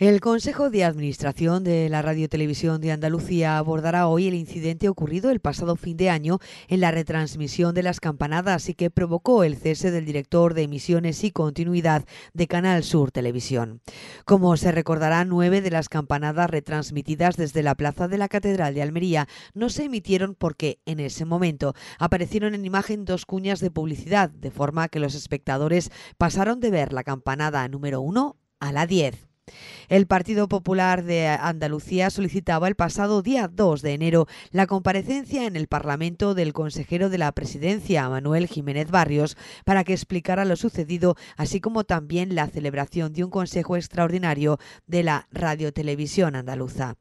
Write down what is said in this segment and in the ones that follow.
El Consejo de Administración de la Radio Televisión de Andalucía abordará hoy el incidente ocurrido el pasado fin de año en la retransmisión de las campanadas y que provocó el cese del director de emisiones y continuidad de Canal Sur Televisión. Como se recordará, nueve de las campanadas retransmitidas desde la plaza de la Catedral de Almería no se emitieron porque en ese momento aparecieron en imagen dos cuñas de publicidad, de forma que los espectadores pasaron de ver la campanada número uno a la diez. El Partido Popular de Andalucía solicitaba el pasado día 2 de enero la comparecencia en el Parlamento del consejero de la Presidencia, Manuel Jiménez Barrios, para que explicara lo sucedido, así como también la celebración de un Consejo Extraordinario de la Radiotelevisión Andaluza.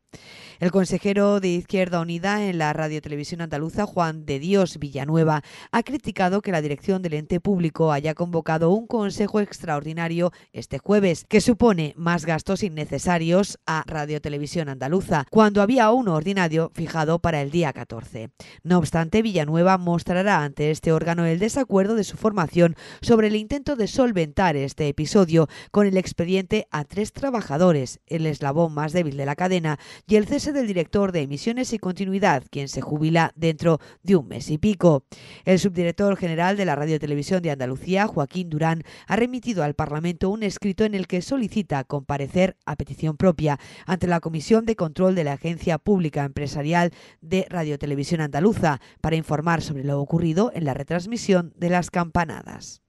El consejero de Izquierda Unida en la Radio Televisión Andaluza, Juan de Dios Villanueva, ha criticado que la dirección del ente público haya convocado un consejo extraordinario este jueves, que supone más gastos innecesarios a Radio Televisión Andaluza, cuando había uno ordinario fijado para el día 14. No obstante, Villanueva mostrará ante este órgano el desacuerdo de su formación sobre el intento de solventar este episodio con el expediente a tres trabajadores, el eslabón más débil de la cadena, y el cese del director de emisiones y continuidad, quien se jubila dentro de un mes y pico. El subdirector general de la Radio Televisión de Andalucía, Joaquín Durán, ha remitido al Parlamento un escrito en el que solicita comparecer a petición propia ante la Comisión de Control de la Agencia Pública Empresarial de Radio Televisión Andaluza para informar sobre lo ocurrido en la retransmisión de las campanadas.